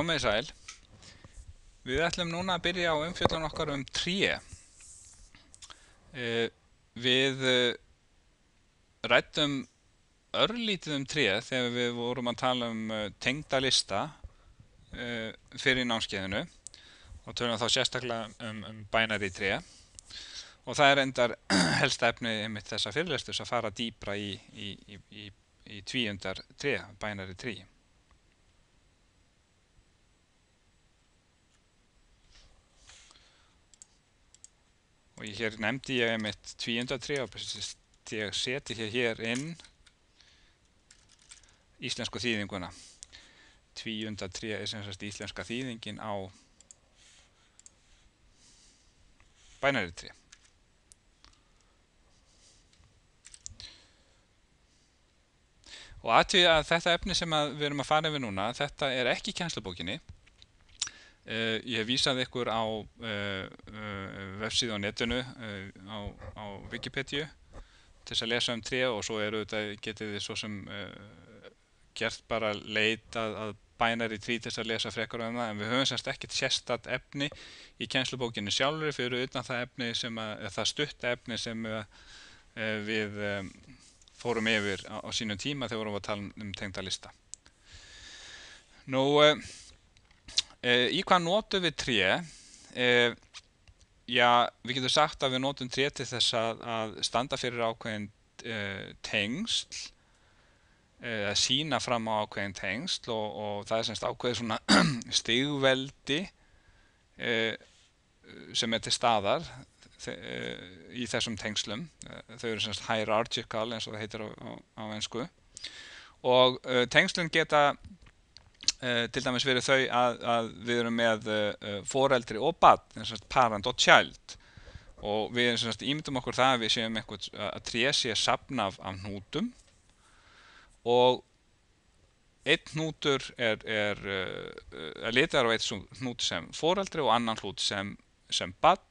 Komið sæl, við ætlum núna að byrja á umfjöldun okkar um tríi. Eh, við eh, rættum örlítið um tríi þegar við vorum að tala um eh, tengda lista fyrir námskeiðinu og tölum þá sérstaklega um, um bænari tríi og það er endar helst efnið með þessa fyrirlestus að fara dýbra í, í, í, í tvíundar tríi, bænari tríi. og hér nefndi ég mitt tvíundatri og ég seti hér inn íslensku þýðinguna tvíundatri er sem sagt íslenska þýðingin á bænaritri og aðtöðu að þetta efni sem að við erum að fara yfir núna þetta er ekki kænslubókinni Uh, ég hef vísað ykkur á uh, uh, vefsíðu á netinu, á, á Wikipedia til þess að lesa um tré og svo eru þetta, getið þið svo sem gert bara leit að, að bænari trí til þess að lesa frekar um það en við höfum semst ekkert sérstatt efni í kænslubókinu sjálfur fyrir utan það efni sem að, það stutt efni sem við um, fórum yfir á, á sínum tíma þegar við vorum að tala um tengda lista. Nú Eh, í hvað notum við tré? Eh, já, við getum sagt að við notum tré til þess að standa fyrir ákveðin eh, tengsl að sína fram á ákveðin tengsl og, og það er semst ákveðið svona stigveldi e, sem er til staðar þe, e, í þessum tengslum þau eru semst hierarchical eins og það heitir á, á, á einsku og e, tengslun geta uh, til dæmis verið þau að, að við erum með uh, foreldri og barn, parent og child og við sagt, ímyndum okkur það að við séum einhvern eh, að tré sé sapna af, af nútum og einn nútur er, er að leta á einn nút sem foreldri og annan nút sem, sem barn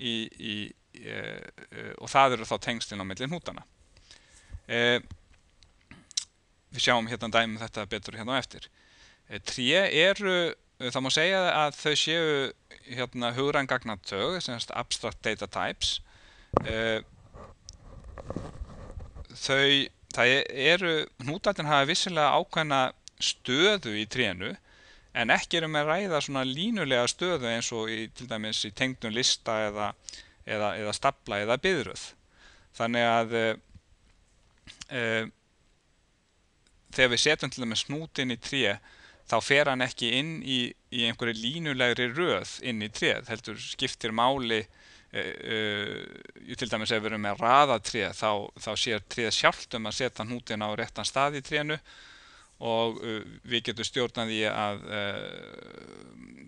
í, í, e, e, og það eru þá tengslinn á millin nútana. E, við sjáum hérna dæmum þetta betur hérna á eftir. Eh, tré eru, eh, það má segja að þau séu hérna, hugrængagnatög, abstrakt data types. Eh, þau, það eru, hnútættin hafa vissilega ákveðna stöðu í trénu en ekki eru með ræða svona línulega stöðu eins og í, til dæmis í tengdun lista eða, eða, eða stapla eða byðröð. Þannig að e, e, þegar við setjum til dæmis hnútin í tré þá fer hann ekki inn í, í einhverju línulegri röð inn í treð, heldur skiptir máli e, e, til dæmis ef við erum með raðatreð þá, þá sér treð sjálft um að setja nútin á réttan stað í treðinu og e, við getum stjórnaði að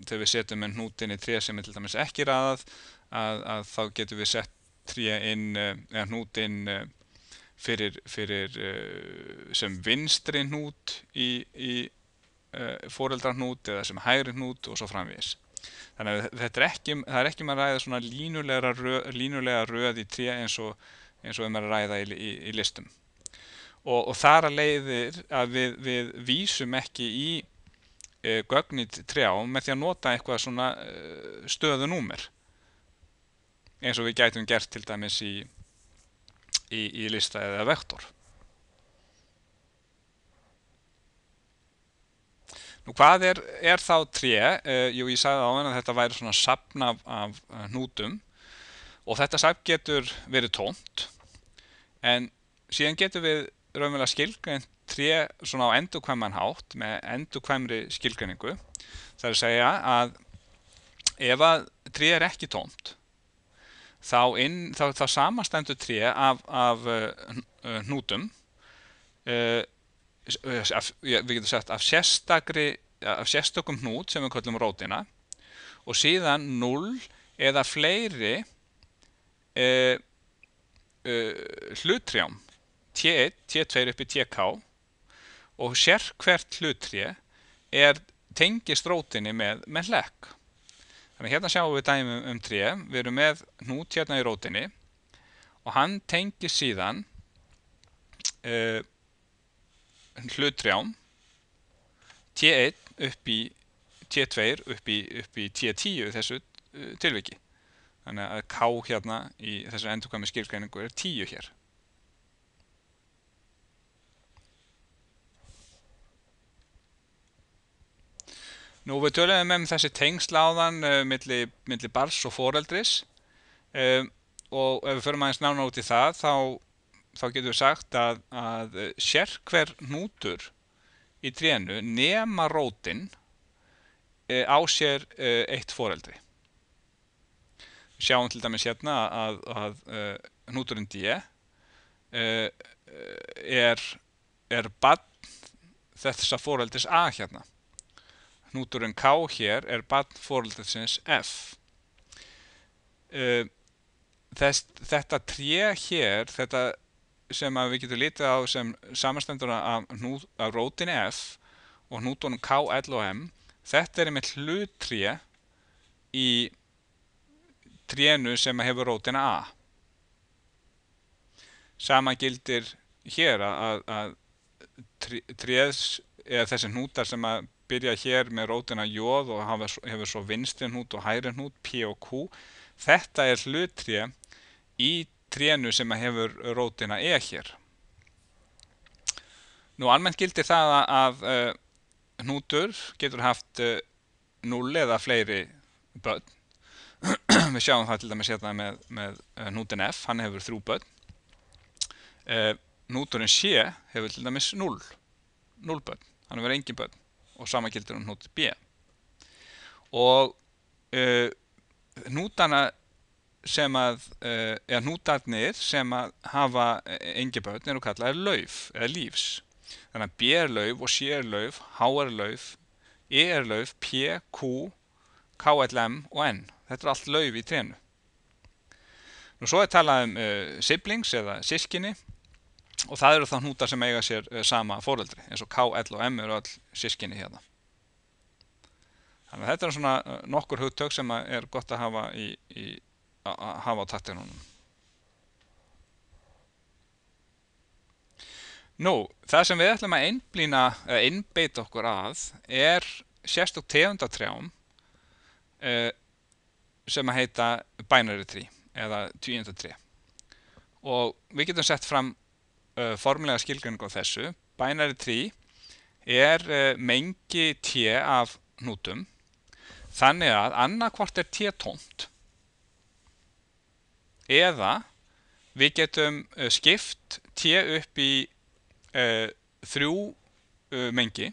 þegar við setjum einn nútin í treð sem er til dæmis ekki raðað að, að þá getum við sett treð inn, eða nútin fyrir, fyrir sem vinstri nút í, í Eh, fóreldrarnút eða sem hægri hnút og svo framvís. Þannig að þetta er ekki, það er ekki maður um að ræða svona línulega röð, línulega röð í tré eins og eins og við um maður að ræða í, í, í listum. Og, og þar að leiðir að við, við vísum ekki í e, eh, gögnit trjám með því að nota eitthvað svona e, eh, stöðunúmer eins og við gætum gert til dæmis í, í lista eða vektor. Nú hvað er, er þá tré? Uh, jú, ég sagði á hann að þetta væri svona sapna af, af eh, nútum og þetta sapn getur verið tómt en síðan getur við raunverulega skilgreint tré svona á endurkvæman hátt með endurkvæmri skilgreiningu. Það er að segja að ef að tré er ekki tómt þá, þá, þá samastendur tré af, af uh, eh, nútum uh, Eh, af, við getum sagt af, af sérstökum hnút sem við kallum rótina og síðan 0 eða fleiri e, e, hlutrjám T1, T2 uppi TK og sér hvert hlutrjé er tengist rótinni með, með legg þannig hérna sjáum við dæmi um 3 um við erum með hnút hérna í rótinni og hann tengist síðan eða hlutrjám T1 upp í T2 upp í, upp í T10 þessu uh, tilviki þannig að K hérna í þessu endurkvæmi skilgreiningu er 10 hér Nú við töluðum um þessi tengsláðan uh, millir milli bars og foreldris um, og ef við förum aðeins nána út í það þá þá getur við sagt að, að sérkver nútur í trénu nema rótin e, á sér e, eitt foreldri. Við sjáum til dæmis hérna að, að, að eh, núturinn D e, er, er bann þess að foreldris A hérna. Núturinn K hér er bann foreldrisins F. Þess, þetta tré hér, þetta sem við getum litið á sem samanstendur af, af rótinni F og hnútonum K, L og M þetta er með hlutrið í trénu sem hefur rótina A sama gildir hér að, að tréðs eða þessi hnútar sem að byrja hér með rótina J og hafa, hefur svo vinstri hnút og hæri hnút P og Q þetta er hlutrið í trénu sem að hefur rótina E hér. Nú almennt gildir það að uh, hnútur getur haft uh, eh, 0 eða fleiri börn. Við sjáum það til dæmis hérna með, með uh, eh, hnútin F, hann hefur þrjú börn. Hnúturinn C hefur til dæmis 0, 0 börn, hann hefur engin börn og sama gildir um hnút B. Og hnútana sem að, eh, eða nútarnir sem að hafa eh, engi börn eru kallaðið lauf, eða lífs. Þannig að B er lauf og C er lauf, H er lauf, E er lauf, P, Q, K, L, M og N. Þetta er allt lauf í trénu. Nú svo er talað um uh, siblings eða sískinni og það eru þá nútar sem eiga sér uh, sama fóröldri eins og K, L og M eru all sískinni hérna. Þannig að þetta er svona nokkur hugtök sem er gott að hafa í, í að hafa á tattinunum. Nú, það sem við ætlum að einblýna, eða einbeita okkur að, er sérstokk tegundatrjám uh, sem að heita binary tree, eða tvíundatré. Og við getum sett fram uh, e, formulega skilgjöningu á þessu. Binary tree er uh, mengi t af nútum, þannig að annarkvort er t tómt eða við getum eh, skipt t upp í uh, þrjú uh, mengi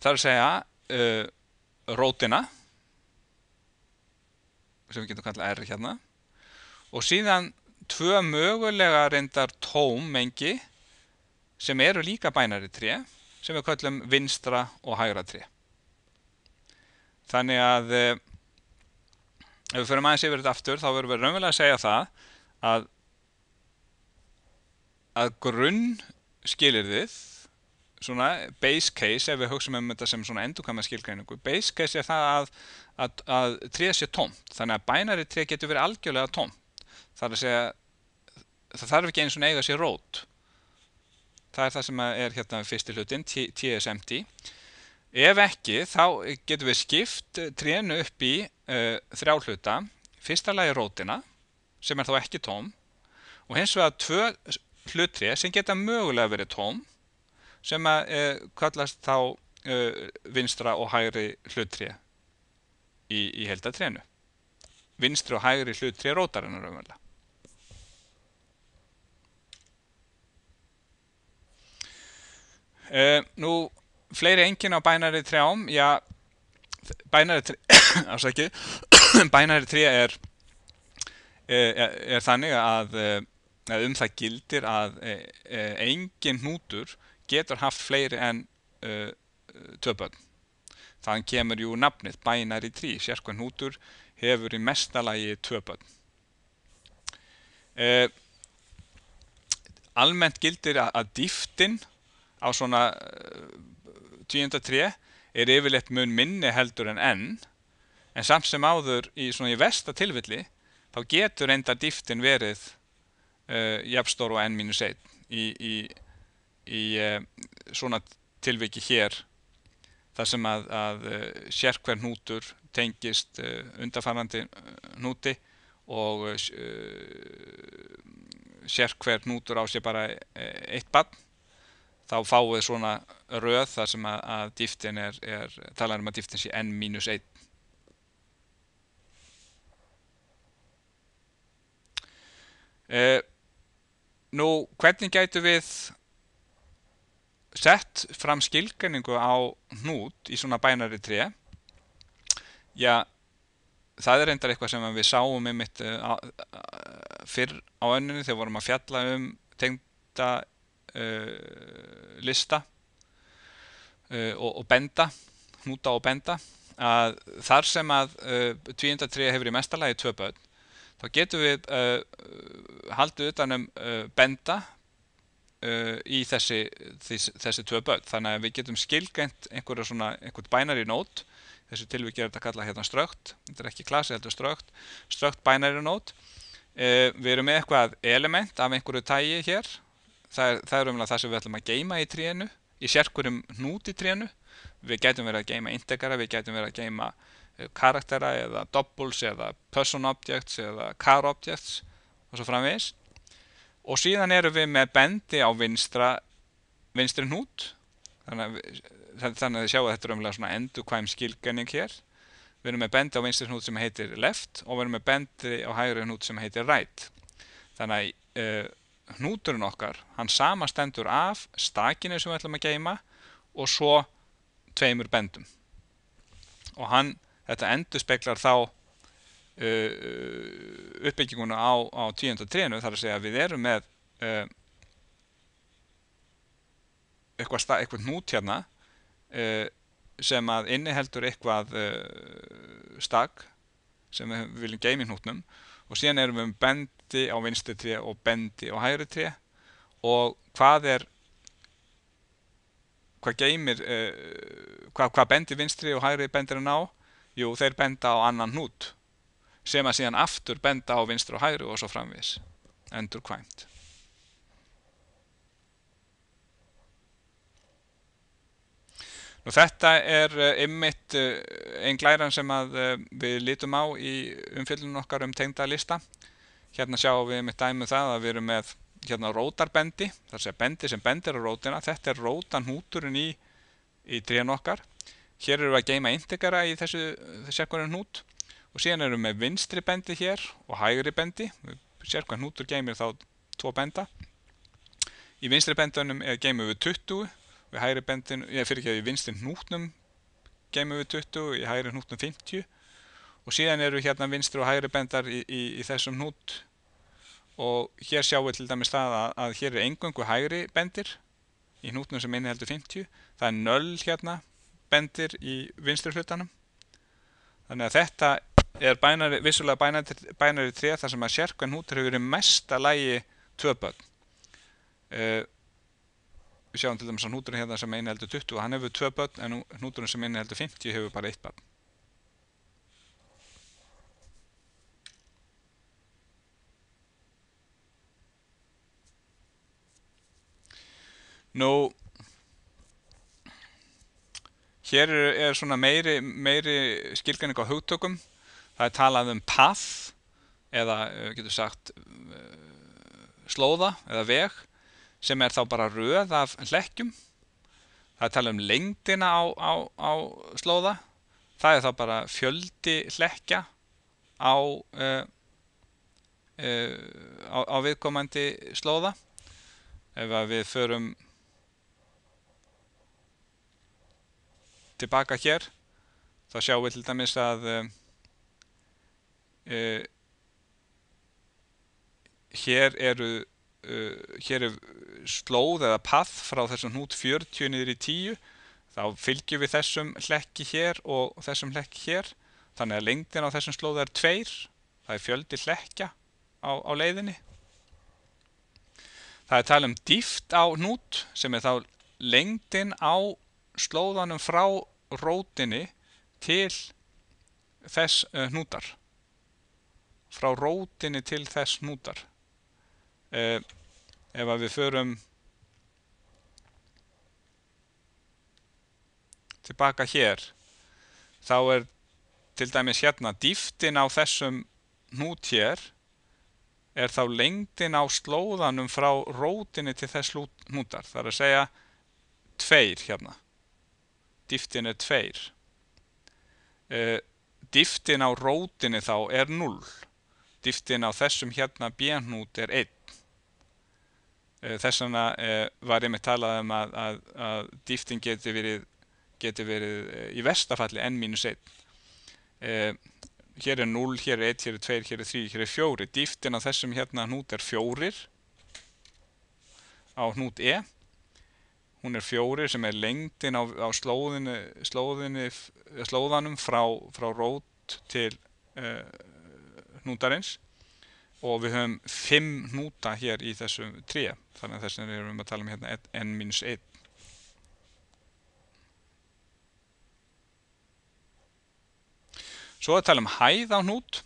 þar að segja uh, rótina sem við getum kallað R hérna og síðan tvö mögulega reyndar tóm mengi sem eru líka bænari 3 sem við kallum vinstra og hægra 3 þannig að ef við förum aðeins yfir þetta aftur þá verðum við raunverulega að segja það að, að grunn skilirðið svona base case ef við hugsaum um þetta sem svona endurkama skilgreiningu base case er það að, að, að tríða sé tómt þannig að bænari tríð getur verið algjörlega tómt þar að segja það þarf ekki eins og eiga sér rót það er það sem er hérna fyrsti hlutin TSMT ef ekki þá getur við skipt tríðinu upp í uh, þrjá hluta, fyrsta lagi rótina sem er þá ekki tóm og hins vegar tvö hlutri sem geta mögulega verið tóm sem að uh, kallast þá uh, vinstra og hægri hlutri í, í heldatrénu. Vinstri og hægri hlutri rótarinnar umverða. Nú, fleiri engin á bænari trjám, já, Binary tree, ásækju, binary tree er, er, er þannig að, eh, að um það gildir að eh, eh, engin hnútur getur haft fleiri en uh, töpöld. Þann kemur jú nafnið binary tree, sérkvæm hnútur hefur í mestalagi töpöld. Uh, almennt gildir að, að dýftin á svona uh, tíunda tree er yfirleitt mun minni heldur en n en samt sem áður í svona í vestatilvilli þá getur enda dýftin verið uh, eh, jafnstór og n-1 í, í, í uh, svona tilviki hér þar sem að, að uh, eh, sérkvern hnútur tengist undarfarandi hnúti og sérkvern hnútur á sér bara eitt bann þá fáið svona röð þar sem að, að dýftin er, er talar um að dýftin sé n-1 uh, eh, Nú, hvernig gætu við sett fram skilgjöningu á hnút í svona bænari 3? Já, það er reyndar eitthvað sem við sáum um mitt eh, eh, fyrr á önninu þegar vorum að fjalla um tengda uh, lista Eh, og, og benda, hnúta og benda að þar sem að eh, tvíundatrið hefur í mestalagi tvö börn þá getum við eh, haldið utanum benda í þessi, þessi, þessi tvö börn þannig að við getum skilgjönd einhvern bænari nót þessu tilvikið er þetta að kalla hérna strögt þetta er ekki klasi, þetta er strögt strögt binary node e, við erum með eitthvað element af einhverju tægi hér það er, það er umlega það sem við ætlum að geima í tríinu í sérkurum hnút í trénu við gætum verið að geima integara, við gætum verið að geima eh, karaktera eða doubles eða person objects eða car objects og svo framvegis og síðan eru við með bendi á vinstra vinstri hnút þannig að þið sjáu að þetta er umlega svona endurkvæm skilgenning hér við erum með bendi á vinstri hnút sem heitir left og við erum með bendi á hægri hnút sem heitir right þannig að uh, hnúturinn okkar, hann samastendur af stakinu sem við ætlum að geima og svo tveimur bendum. Og hann, þetta endur speklar þá uh, uh, uppbygginguna á, á tíundatrénu þar að segja að við erum með uh, eitthvað, eitthvað hnút hérna uh, sem að inniheldur eitthvað uh, stak sem við viljum geima í hnútnum og síðan erum við með bend bendi á vinstu tré og bendi á hægri tré og hvað er hvað geymir uh, hvað, hvað bendir vinstri og hægri bendirinn á jú þeir benda á annan hnút sem að síðan aftur benda á vinstri og hægri og svo framvis endur kvæmt Nú þetta er ymmit eh, einn eh, glæran sem að við lítum á í umfyllunum okkar um tengda lista Hérna sjáum við með dæmið um það að við erum með hérna rótarbendi, þar sé bendi sem bendir á rótina, þetta er rótan húturinn í, í trén okkar. Hér eru við að geima integera í þessu sérkvæðan hút og síðan erum við með vinstri bendi hér og hægri bendi, sérkvæðan hútur geimir þá tvo benda. Í vinstri bendunum geimum við 20, við hægri bendin, ég fyrir ekki að í vinstri hútnum geimum við 20, í hægri hútnum 50 og síðan eru hérna vinstri og hægri bendar í, í, í þessum hnút og hér sjáum við til dæmis það að, að hér er engungu hægri bendir í hnútnum sem inni heldur 50 það er 0 hérna bendir í vinstri hlutanum þannig að þetta er bænari, vissulega bænari, bænari 3 þar sem að sérkvæn hnútur hefur verið mest að lægi tvöbögn uh, eh, við sjáum til dæmis að hnúturinn hérna sem inni heldur 20 hann hefur tvöbögn en hnúturinn sem inni heldur 50 hefur bara eitt bögn Nú, hér er, er svona meiri, meiri skilgjarning á hugtökum. Það er talað um path eða eh, getur sagt eh, slóða eða veg sem er þá bara röð af hlekkjum. Það er talað um lengdina á, á, á slóða. Það er þá bara fjöldi hlekja á, uh, uh, á viðkomandi slóða. Ef við förum tilbaka hér þá sjáum við til dæmis að uh, hér eru uh, hér er slóð eða path frá þessum hnút 40 niður í 10 þá fylgjum við þessum hlekki hér og þessum hlekki hér þannig að lengdin á þessum slóð er 2 það er fjöldi hlekja á, á leiðinni það er tala um dýft á hnút sem er þá lengdin á slóðanum frá rótinni til þess eh, hnútar frá rótinni til þess hnútar uh, ef að við förum tilbaka hér þá er til dæmis hérna dýftin á þessum hnút hér er þá lengdin á slóðanum frá rótinni til þess hnútar það er að segja tveir hérna dýftin er 2. Eh, dýftin á rótinni þá er 0. Dýftin á þessum hérna björnút er 1. Eh, þess vegna eh, var ég með talað um að, að, að dýftin geti verið, geti verið í vestafalli n-1. Hér er 0, hér er 1, hér er 2, hér er 3, hér er 4. Dýftin á þessum hérna hnút er 4 á hnút e hún er fjóri sem er lengdin á, á slóðinu, slóðinu, slóðanum frá, frá rót til uh, hnútarins og við höfum fimm hnúta hér í þessum tríja þannig að þess vegna erum við að tala um hérna n-1 Svo að tala um hæð á hnút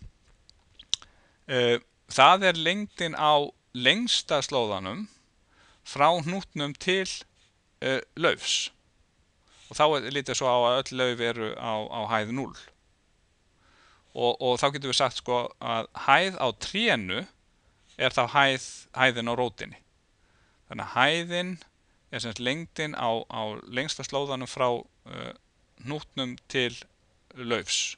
uh, það er lengdin á lengsta slóðanum frá hnútnum til uh, laufs og þá er lítið svo á að öll lauf eru á, á hæð 0 og, og þá getur við sagt sko að hæð á trénu er þá hæð, hæðin á rótinni þannig að hæðin er semst lengdin á, á lengsta slóðanum frá uh, eh, nútnum til laufs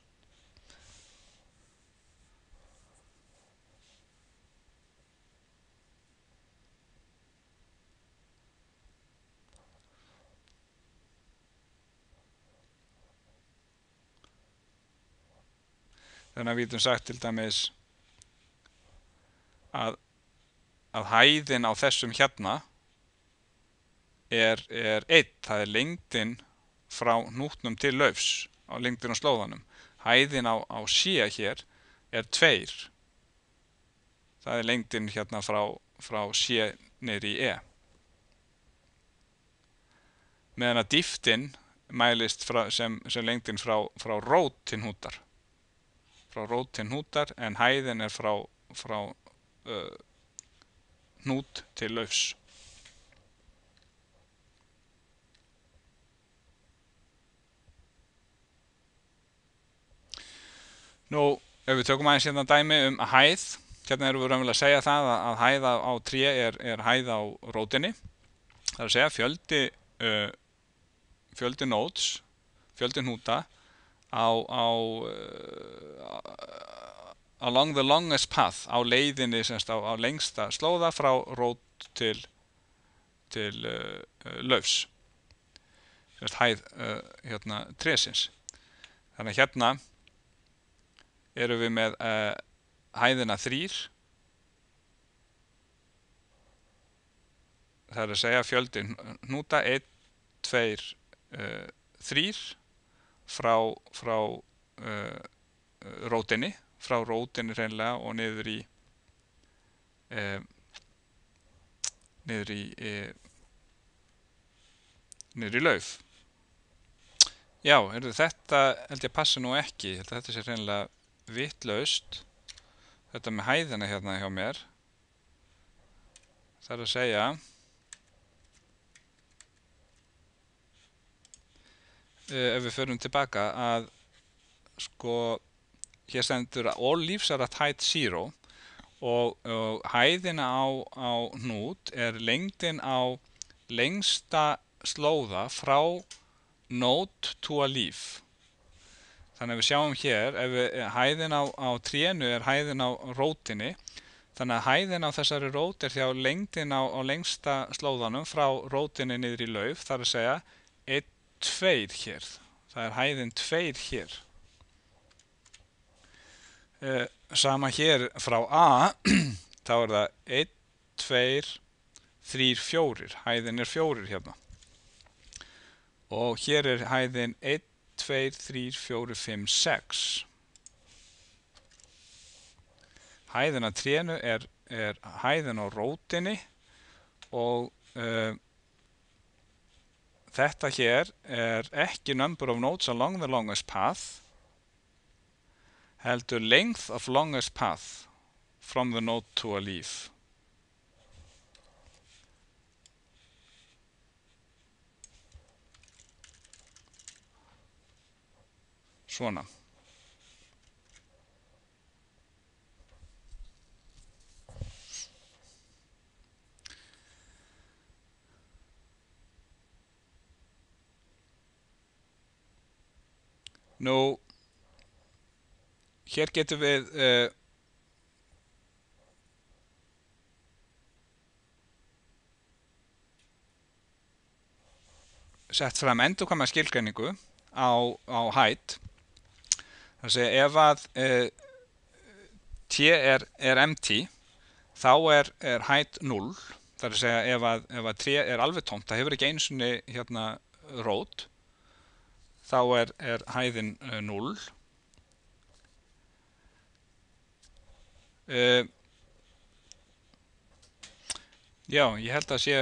þannig að við getum sagt til dæmis að, að hæðin á þessum hérna er, er 1, það er lengdin frá nútnum til löfs á lengdin á slóðanum. Hæðin á, á síja hér er 2, það er lengdin hérna frá, frá síja neyri í e. Meðan að dýftin mælist frá, sem, sem lengdin frá, frá rótin húttar frá rót til hnútar en hæðin er frá, frá uh, hnút til laufs. Nú, ef við tökum aðeins hérna dæmi um hæð, hérna erum við raunverulega að segja það að, að hæða á 3 er, er hæð á rótinni. Það er að segja fjöldi, uh, fjöldi nóts, fjöldi hnúta á, á uh, along the longest path á leiðinni semst á, á lengsta slóða frá rót til til uh, uh löfs semst hæð uh, hérna tresins þannig að hérna eru við með uh, hæðina þrýr það er að segja fjöldin núta 1, 2, 3 frá, frá uh, rótinni frá rótinni reynlega og niður í uh, niður í uh, niður í lauf já, heyrðu, þetta held ég að passa nú ekki þetta sé reynlega vittlaust þetta með hæðina hérna hjá mér það er að segja Eh, ef við förum tilbaka að sko hér stendur að all leaves are at height zero og, og hæðina á, á hnút er lengdin á lengsta slóða frá nót to a leaf þannig að við sjáum hér ef við, eh, hæðin á, á trénu er hæðin á rótinni þannig að hæðin á þessari rót er þjá lengdin á, á lengsta slóðanum frá rótinni niður í lauf þar að segja 1 tveir hér. Það er hæðin tveir hér. Uh, sama hér frá A, þá er það 1, 2, 3, 4. Hæðin er 4 hérna. Og hér er hæðin 1, 2, 3, 4, 5, 6. Hæðin að trénu er, er hæðin á rótinni og uh, Þetta hér er ekki number of nodes along the longest path heldur length of longest path from the node to a leaf. Svona. Nú, hér getum við uh, sett fram endurkvæma skilgreiningu á, á hætt þar sé ef að uh, t er, er mt þá er, er hætt 0 þar sé ef að, ef að 3 er alveg tómt það hefur ekki einsunni hérna rót þá er, er hæðin 0 uh, eh, eh, Já, ég held að sé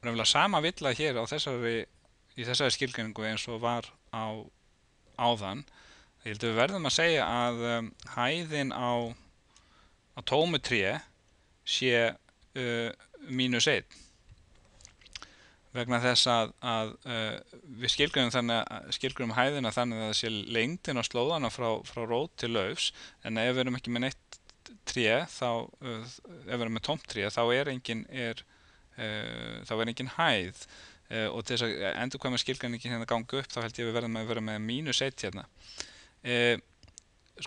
röfnilega sama villa hér á þessari í þessari skilgjöningu eins og var á áðan ég held að við verðum að segja að um, hæðin á, á tómu 3 sé uh, mínus 1 vegna þess að, að uh, við skilgjum hæðina þannig að það sé lengdin á slóðana frá, frá rót til laufs en ef við erum ekki með neitt tré þá, uh, ef við erum með tómt tré þá er engin, er, uh, þá er engin hæð uh, og til þess að endur hvað með skilgjumningin hérna gangi upp þá held ég að við verðum að vera með mínus 1 hérna. Uh,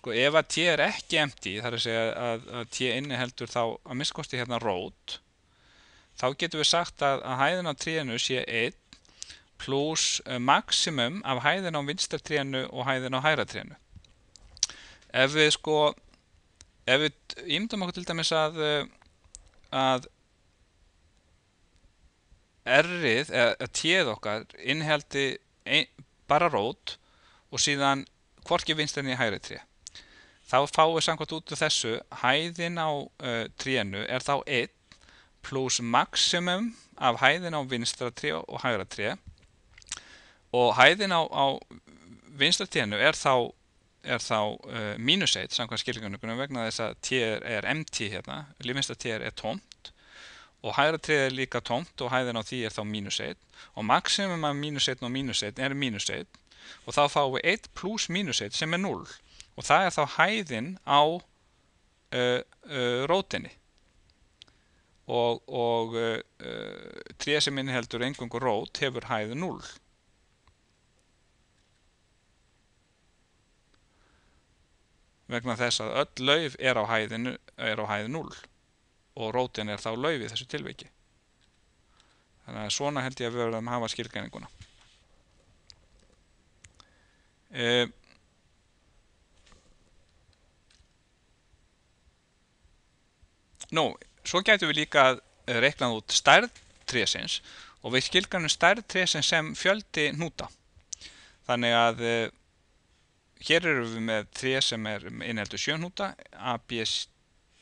sko ef að t er ekki empty þar að segja að, að t inni heldur þá að miskosti hérna rót þá getum við sagt að, að hæðin á tríinu sé 1 pluss eh, maximum af hæðin á vinstar tríinu og hæðin á hæra tríinu. Ef við sko, ef við ímdum okkur til dæmis að, eh, að errið, eða tjeð okkar, innheldi ein, bara rót og síðan hvorki vinstarni í hæra tríu. Þá fáum við samkvæmt út úr þessu, hæðin á uh, eh, tríinu er þá 1 pluss maximum af hæðin á vinstra tré og hægra tré og hæðin á, á vinstra trénu er þá, er þá uh, mínus 1 samkvæmt skilgjarnugunum vegna þess að t er mt hérna, vinstra tré er tómt og hægra tré er líka tómt og hæðin á því er þá mínus 1 og maximum af mínus 1 og mínus 1 er mínus 1 og þá fáum við 1 pluss mínus 1 sem er 0 og það er þá hæðin á uh, uh, rótinni og, og uh, uh, tré sem innheldur engungu rót hefur hæðu 0 vegna þess að öll lauf er á hæðinu er á hæðu 0 og rótin er þá lauf í þessu tilveiki þannig að svona held ég að við verðum að hafa skilgæninguna uh, eh, Nú no. Svo getum við líka eh, reiknað út stærðtrésins og við skilganum stærðtrésin sem fjöldi núta. Þannig að eh, hér eru við með tré sem er innheldur sjönúta, A, B,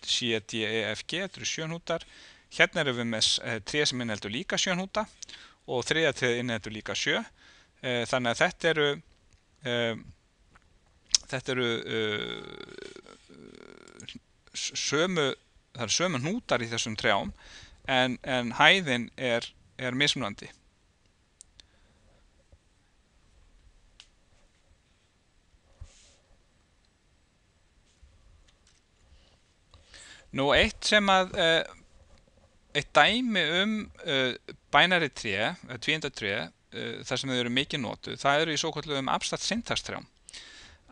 C, D, E, F, G, þetta eru sjönútar. Hérna eru við með eh, tré sem innheldur líka sjönúta og þriða tré innheldur líka sjö. Þannig að þetta eru, þetta eru sömu það eru sömu hnútar í þessum trjám en, en hæðin er, er mismunandi Nú eitt sem að uh, eitt dæmi um uh, bænari 3, 203 uh, þar sem þau eru mikið nótu, það eru í svo kallu um abstract syntax trjám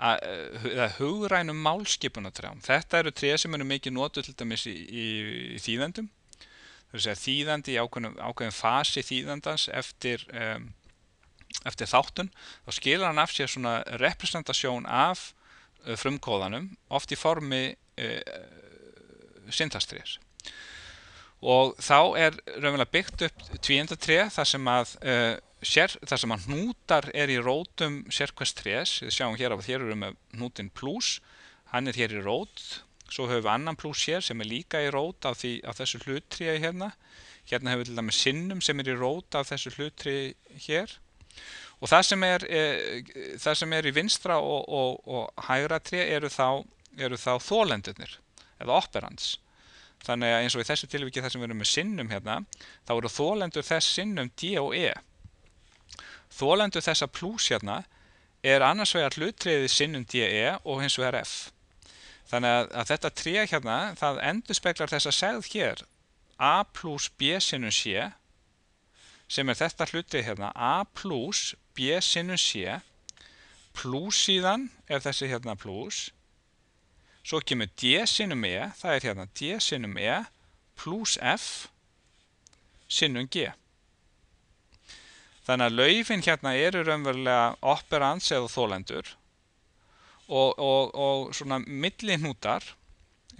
Eh, hugrænum málskipunatrjám. Þetta eru tré sem eru mikið notu til dæmis í, í, í þýðendum. Þýðandi í ákveðin, ákveðin fasi þýðandans eftir, um, eftir þáttun þá skilur hann af sér svona representasjón af uh, eh, frumkóðanum oft í formi uh, eh, syndastrés og þá er raunverulega byggt upp tvíendatré þar sem að uh, sér, þar sem að hnútar er í rótum sérkvæmst 3s, við sjáum hér á að þér eru með hnútin plus, hann er hér í rót, svo höfum við annan plus hér sem er líka í rót af, því, af þessu hluttriði hérna, hérna hefur við til dæmi sinnum sem er í rót af þessu hluttriði hér og það sem er, e, það sem er í vinstra og, og, og hægra tri eru þá, þá þólendunir eða operands þannig að eins og í þessu tilviki þar sem við erum með sinnum hérna, þá eru þólendur þess sinnum D og E Þólendu þessa plús hérna er annars vegar hluttriðið sinnum DE og hins vegar F. Þannig að, að þetta 3 hérna, það endur speklar þess að segð hér A plus B sinnum C sem er þetta hlutrið hérna A plus B sinnum C plus síðan er þessi hérna plus svo kemur D sinnum E, það er hérna D sinnum E plus F sinnum G. Þannig að laufin hérna eru raunverulega operans eða þólendur og, og, og svona millin hútar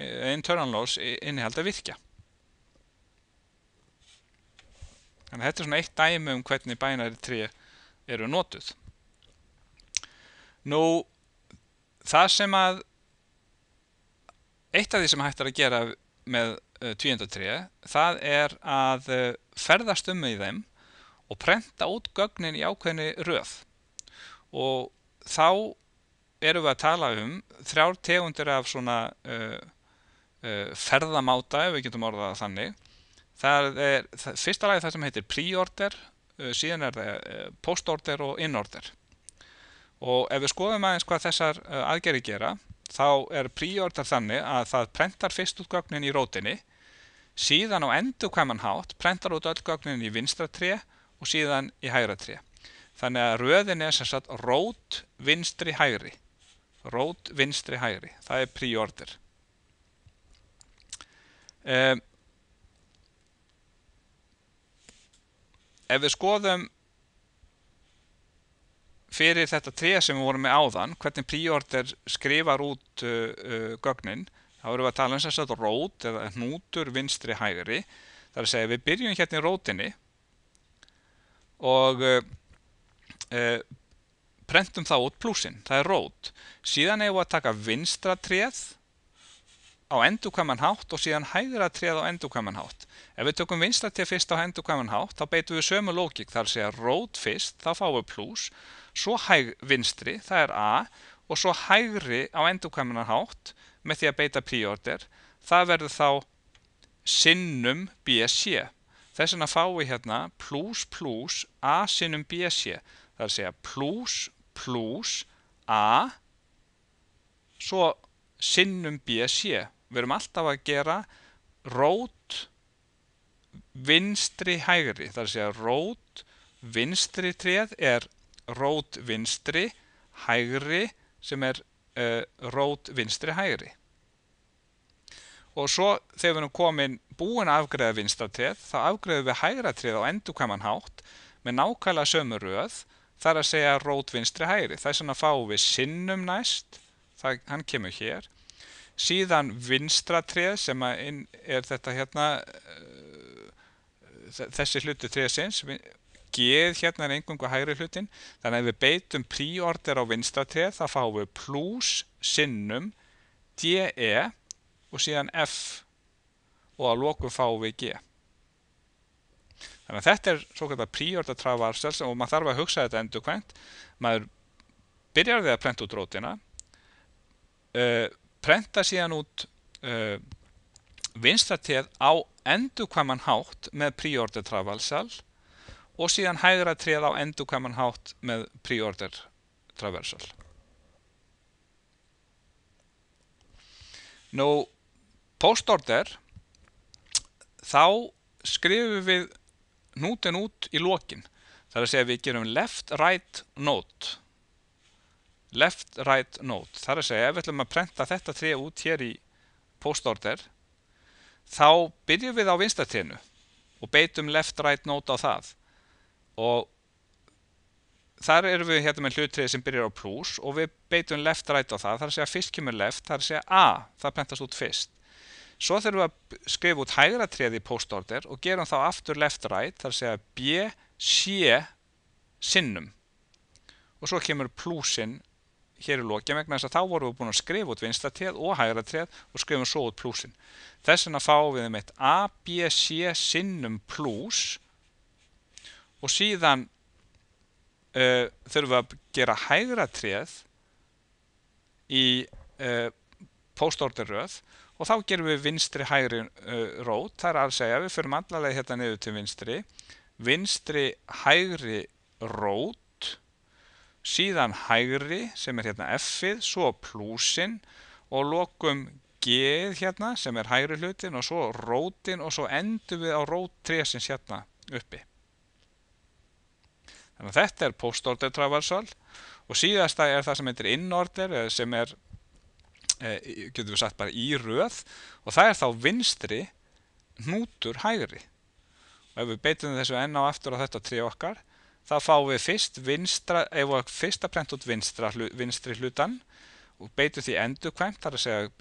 e, internal loss e, innihald að virkja. Þannig að þetta er svona eitt dæmi um hvernig bænari 3 eru notuð. Nú, það sem að eitt af því sem hægt er að gera með e, tvíendatrið, það er að ferðast um með þeim og prenta út gögnin í ákveðni röð og þá erum við að tala um þrjár tegundir af svona uh, uh, ferðamáta ef við getum orðað þannig það er það, fyrsta lagi það sem heitir pre-order uh, síðan er það uh, post-order og in-order og ef við skoðum aðeins hvað þessar uh, aðgeri gera þá er pre-order þannig að það prentar fyrst út gögnin í rótinni síðan á endurkvæmanhátt prentar út öll gögnin í vinstratrið og síðan í hægra tré. Þannig að röðin er sem sagt rót vinstri hægri. Rót vinstri hægri. Það er príordir. Um, ef við skoðum fyrir þetta tré sem við vorum með áðan, hvernig príordir skrifar út uh, uh, gögnin, þá erum við að tala um þess að rót eða hnútur vinstri hægri. Það er að segja við byrjum hérna í rótinni og uh, prentum þá út plussinn, það er rót. Síðan eigum við að taka vinstra treð á endurkvæman hátt og síðan hæðra treð á endurkvæman hátt. Ef við tökum vinstra treð fyrst á endurkvæman hátt, þá beitum við sömu lókik, þar sé að rót fyrst, þá fáum við pluss, svo hæg vinstri, það er a, og svo hægri á endurkvæman hátt með því að beita príorder, það verður þá sinnum bsc. Þess vegna fáum við hérna pluss pluss a sinnum bc. Það er að segja pluss pluss a svo sinnum bc. Við erum alltaf að gera rót vinstri hægri. Það er að segja rót vinstri treð er rót vinstri hægri sem er uh, rót vinstri hægri og svo þegar við erum komin búin að afgreða vinstatrið þá afgreðum við hægratrið á endurkvæman hátt með nákvæmlega sömu röð þar að segja rót vinstri hægri það er svona að fá við sinnum næst það, hann kemur hér síðan vinstratrið sem er þetta hérna eh, þessi hlutu triðsins geð hérna er einhverjum hægri hlutin þannig að við beitum príorder á vinstratrið þá fáum við pluss sinnum DE og síðan F og að lókum fáum við G. Þannig að þetta er svo kallar príorda trafarsels og maður þarf að hugsa þetta endur kvæmt. Maður byrjar við að prenta út rótina, uh, prenta síðan út uh, eh, vinstatíð á endurkvæman hátt með príorda trafarsel og síðan hægra tríð á endurkvæman hátt með príorda traversal. Nú, Postorder þá skrifum við nútin út í lokin þar að segja við gerum left right note left right note þar að segja ef við ætlum að prenta þetta tré út hér í postorder þá byrjum við á vinstatrénu og beitum left right note á það og þar erum við hérna með hlutrið sem byrjar á plus og við beitum left right á það þar að segja fyrst kemur left þar að segja a það prentast út fyrst Svo þurfum við að skrifa út hægra treði í postorder og gerum þá aftur left right, þar segja B, C, sinnum. Og svo kemur plussinn hér í lókja vegna þess að þá vorum við búin að skrifa út vinsta treð og hægra treð og skrifum svo út plussinn. Þess vegna fáum við um eitt A, B, C, sinnum pluss og síðan uh, þurfum við að gera hægra treð í uh, postorderröð og þá gerum við vinstri hægri uh, rót, það er að segja við förum allavega hérna niður til vinstri vinstri hægri rót síðan hægri sem er hérna F-ið, svo plusin og lokum G-ið hérna sem er hægri hlutin og svo rótin og svo endur við á rót 3 sem hérna uppi þannig að þetta er postorder traversal og síðasta er það sem heitir innorder eh, sem er Eh, getum við sagt bara í röð og það er þá vinstri hnútur hægri og ef við beitum þessu enna á eftir á þetta tri okkar þá fáum við fyrst vinstra, ef við fyrst að prenta út vinstra, vinstri hlutan og beitum því endurkvæmt þar að segja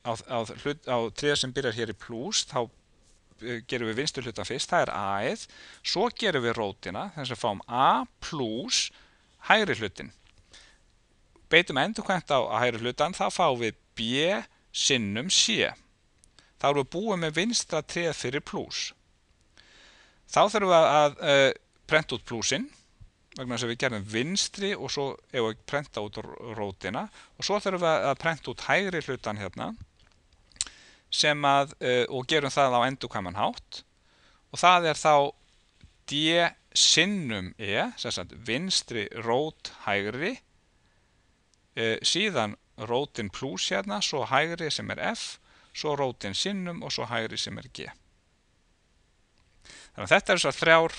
á, á, á triða sem byrjar hér í plús þá eh, gerum við vinstri hlutan fyrst, það er a-ið svo gerum við rótina, þess að fáum a plus hægri hlutin beitum endurkvæmt á að hægri hlutan, þá fáum við b sinnum c. Þá erum við búið með vinstra treð fyrir pluss. Þá þurfum við að uh, prenta út plussinn, vegna þess að við gerum vinstri og svo erum við að prenta út rótina og svo þurfum við að prenta út hægri hlutan hérna sem að, uh, og gerum það á endurkvæman hátt og það er þá d sinnum e, sem sagt vinstri rót hægri Eh, síðan rótin plús hérna, svo hægri sem er f, svo rótin sinnum og svo hægri sem er g. Þannig að þetta eru svo þrjár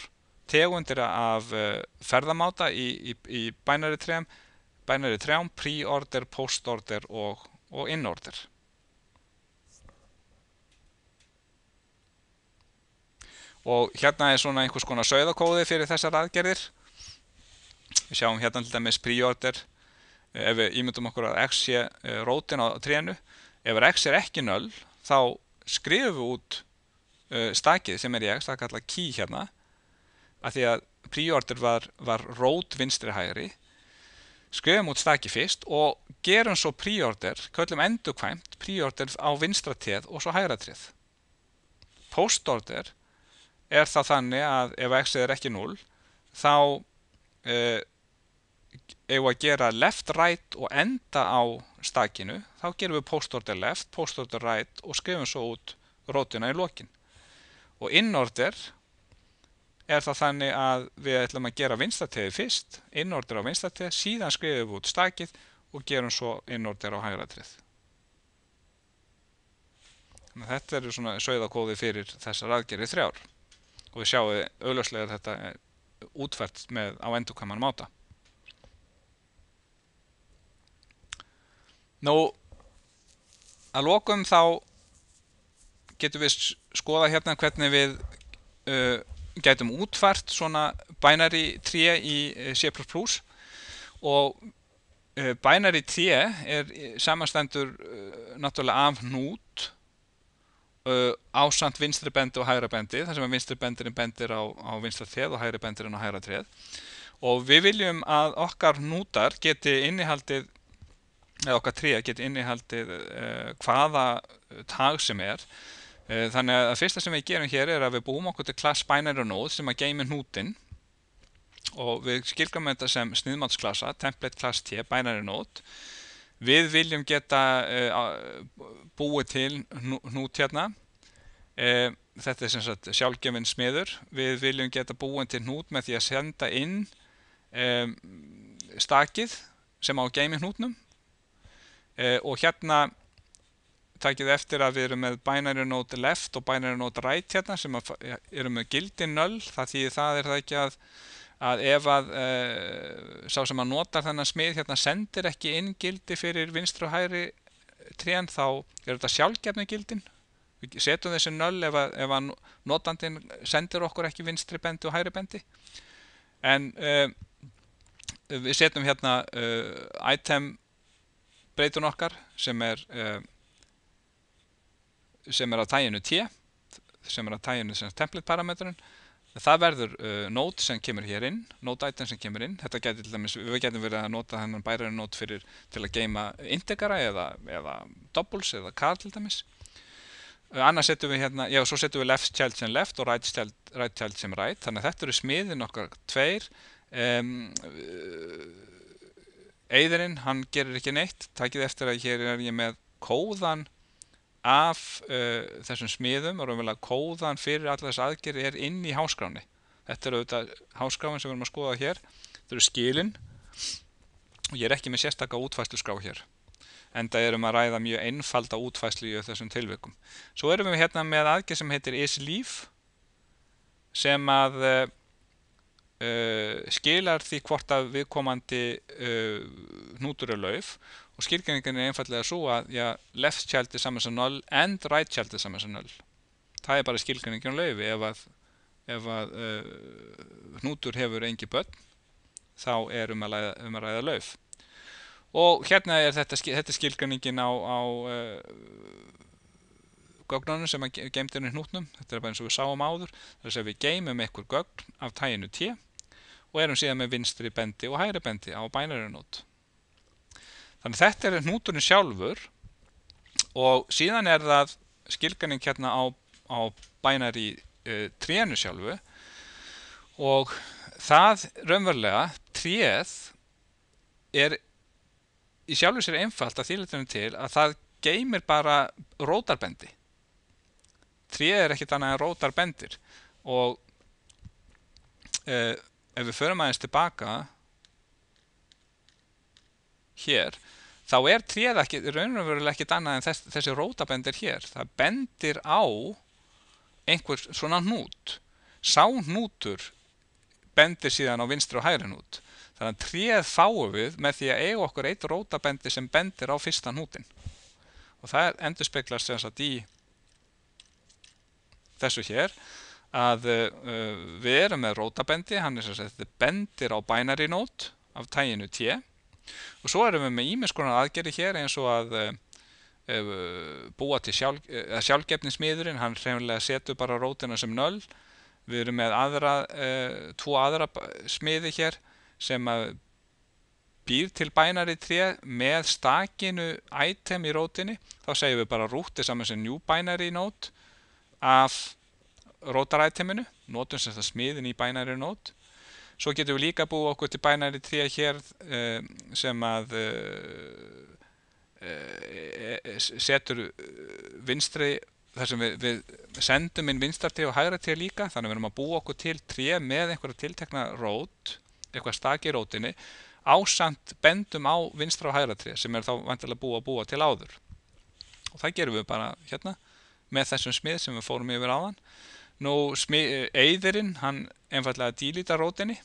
tegundir af eh, ferðamáta í, í, í bænari trjám, bænari trjám, pre-order, post-order og, og in-order. Og hérna er svona einhvers konar söðakóði fyrir þessar aðgerðir. Við sjáum hérna til dæmis pre-order, ef við ímyndum okkur að x sé eh, rótin á trénu ef x er ekki null þá skrifum við út eh, stakið sem er í x, það er kallað key hérna að því að príordir var, var rót vinstri hægri skrifum út stakið fyrst og gerum svo príordir, köllum endurkvæmt príordir á vinstra teð og svo hægra teð postordir er það þannig að ef x er ekki 0 þá uh, ef við að gera left right og enda á stakinu þá gerum við postorder left, postorder right og skrifum svo út rótuna í lokin og innorder er það þannig að við ætlum að gera vinstategið fyrst innorder á vinstategið, síðan skrifum við út stakið og gerum svo innorder á hægratrið þetta eru svona sögðakóði fyrir þessar aðgerið þrjár og við sjáum auðvarslega þetta útfært með á endurkamanum áta Nú, að lokum þá getum við skoða hérna hvernig við uh, getum útfært svona binary 3 í eh, C++ og uh, binary 3 er eh, samanstendur uh, náttúrulega af nút ásamt vinstri bendi og hægra bendi þar sem að vinstri bendirinn bendir á, á vinstra treð og hægri bendirinn á hægra treð og við viljum að okkar nútar geti innihaldið eða okkar trí að geta innihaldið uh, hvaða eh, tag sem er uh, þannig að það fyrsta sem við gerum hér er að við búum okkur til klass binary node sem að geimi nútin og við skilgjum þetta sem sniðmátsklassa template class t, binary node við viljum geta uh, búið til nút hérna þetta er sem sagt sjálfgefinn smiður við viljum geta búið til nút með því að senda inn um, stakið sem á geimi nútnum Uh, og hérna takkið eftir að við erum með binary node left og binary node right hérna sem eru með gildi null það því það er það ekki að, að ef að uh, sá sem að nota þennan smið hérna sendir ekki inn gildi fyrir vinstru og hæri trén þá er þetta sjálfgefni gildin við setjum þessi null ef að, ef að notandin sendir okkur ekki vinstri bendi og hæri bendi en uh, við setjum hérna item breytun okkar sem er uh, sem er á tæginu t sem er á tæginu sem template parametrin það verður uh, eh, nót sem kemur hér inn nót item sem kemur inn geti, dæmis, við getum verið að nota hennan bærið nót fyrir til að geima integara eða, eða doubles eða car til dæmis eh, annars setjum við hérna, já, svo setjum við left child sem left og right child, right child sem right þannig að þetta eru smiðin okkar tveir um, Eðurinn, hann gerir ekki neitt, takkið eftir að hér er ég með kóðan af uh, þessum smiðum og raunverulega kóðan fyrir allar þess aðgerri er inn í háskráni. Þetta eru auðvitað háskráin sem við erum að skoða hér, þetta eru skilin og ég er ekki með sérstakka útfæslu skrá hér en það erum að ræða mjög einfalda útfæslu í þessum tilveikum. Svo erum við hérna með aðgerð sem heitir ISLIF sem að uh, uh, skilar því hvort að viðkomandi uh, nútur er lauf og skilgjörningin er einfallega svo að já, left child er saman sem 0 and right child er saman sem 0 það er bara skilgjörningin um laufi ef að, ef að uh, nútur hefur engi börn þá er um að ræða, um að ræða lauf og hérna er þetta, þetta skilgjörningin á, á uh, gögnunum sem er geimt inn í hnútnum, þetta er bara eins og við sáum áður, þess að við geimum einhver gögn af tæginu t og erum síðan með vinstri bendi og hægri bendi á binary node. Þannig þetta er núturinn sjálfur og síðan er það skilganing hérna á, á binary uh, e, trénu sjálfu og það raunverulega tréð er í sjálfu sér einfalt að þýrleitunum til að það geymir bara rótarbendi. Tréð er ekkit annað en rótarbendir og uh, ef við förum aðeins tilbaka hér þá er tréð ekki, raunverulega ekkit annað en þess, þessi rótabendir hér það bendir á einhver svona hnút sá hnútur bendir síðan á vinstri og hægri hnút þannig að tréð fáum við með því að eiga okkur eitt rótabendi sem bendir á fyrsta hnútin og það endur speklast sem sagt í þessu hér að uh, við erum með rótabendi, hann er sem sagt bendir á binary note af tæginu t og svo erum við með ímis konar aðgerði hér eins og að uh, búa til sjálf, uh, sjálfgefnismiðurinn, hann reynilega setur bara rótina sem null, við erum með aðra, tvo aðra smiði hér sem að býr til binary 3 með stakinu item í rótinni, þá segjum við bara rúti saman sem new binary note af rótaræteminu, nótum sem það smiðin í bænæri nót. Svo getum við líka búið okkur til bænæri 3 hér eh, sem að eh, eh, setur vinstri, þar sem við, við sendum inn vinstratri og hægratri líka, þannig að við erum að búa okkur til 3 með einhverja tiltekna rót, eitthvað stakir rótinni, ásamt bendum á vinstra og hægratri sem er þá vantilega búið að búa til áður. Og það gerum við bara hérna með þessum smið sem við fórum yfir áðan Nú, eðirinn, hann einfallega dílita rótinni.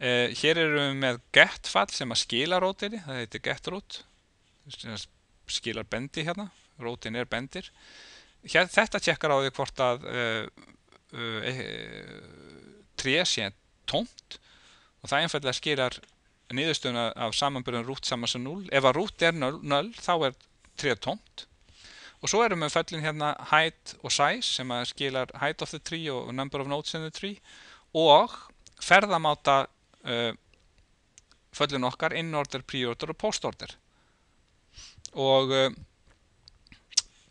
Uh, hér erum við með getfall sem að skila rótinni, það heitir getrút, skilar bendi hérna, rótin er bendir. Hér, þetta tjekkar á því hvort að uh, uh, tré sé tómt og það einfallega skilar niðurstöðuna af samanbyrjun rút saman sem 0. Ef að rút er 0, þá er tré tómt og svo erum við fellin hérna height og size sem að skilar height of the tree og number of nodes in the tree og ferðamáta uh, föllin okkar in order, pre-order og post-order og uh,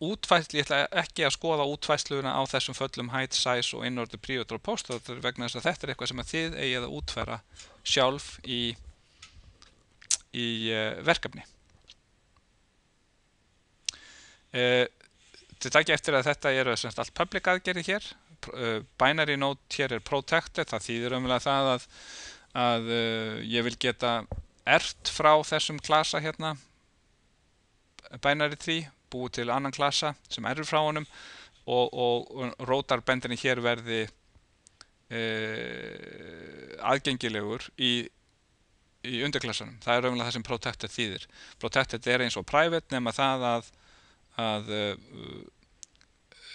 útfæsli, ég ætla ekki að skoða útfæsluðuna á þessum föllum height, size og in order, pre-order og post-order vegna þess að þetta er eitthvað sem að þið eigið að útfæra sjálf í, í uh, verkefni Eh, þið takk ég eftir að þetta eru semst allt public aðgerði hér eh, binary note hér er protected það þýðir umvel að það að, að eh, ég vil geta ert frá þessum klasa hérna binary tree búið til annan klasa sem erur frá honum og, og, og rótarbendinni hér verði e, aðgengilegur í, í undirklasanum. Það er raunlega það sem Protected þýðir. Protected er eins og Private nema það að að uh, uh,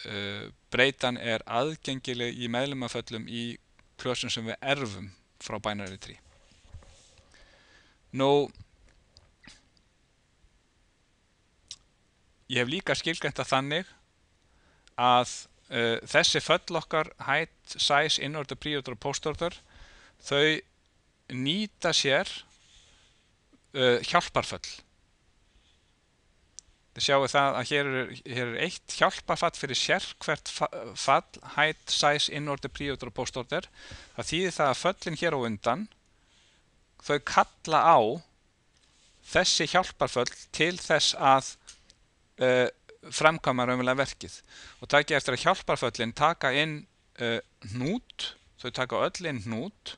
uh, breytan er aðgengileg í meðlumaföllum í klössum sem við erfum frá binary tree. Nú, ég hef líka skilgænt að þannig að uh, þessi föll okkar, height, size, innorder, preorder og postorder, þau nýta sér uh, hjálparföll. Þið sjáu það að hér er, hér er eitt hjálpafatt fyrir sér hvert fall, height, size, innorder, preorder og postorder. Það þýðir það að föllin hér á undan, þau kalla á þessi hjálparföll til þess að uh, framkama raunverulega verkið. Og takk ég eftir að hjálparföllin taka inn uh, hnút, þau taka öll inn hnút,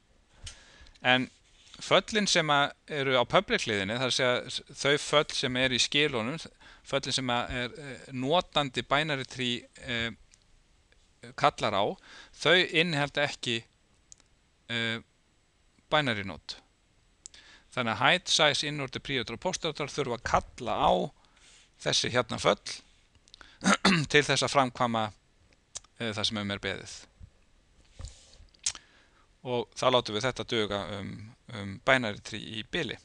en föllin sem eru á public hliðinni, þar sé að þau föll sem er í skilunum, föllin sem er eh, notandi binary tree eh, kallar á, þau innhælda ekki eh, binary nót. Þannig að height, size, innorder, preorder og postorder þurfa að kalla á þessi hérna föll til þess að framkvama það sem um er beðið. Og þá látum við þetta döga um, um binary tree í byli.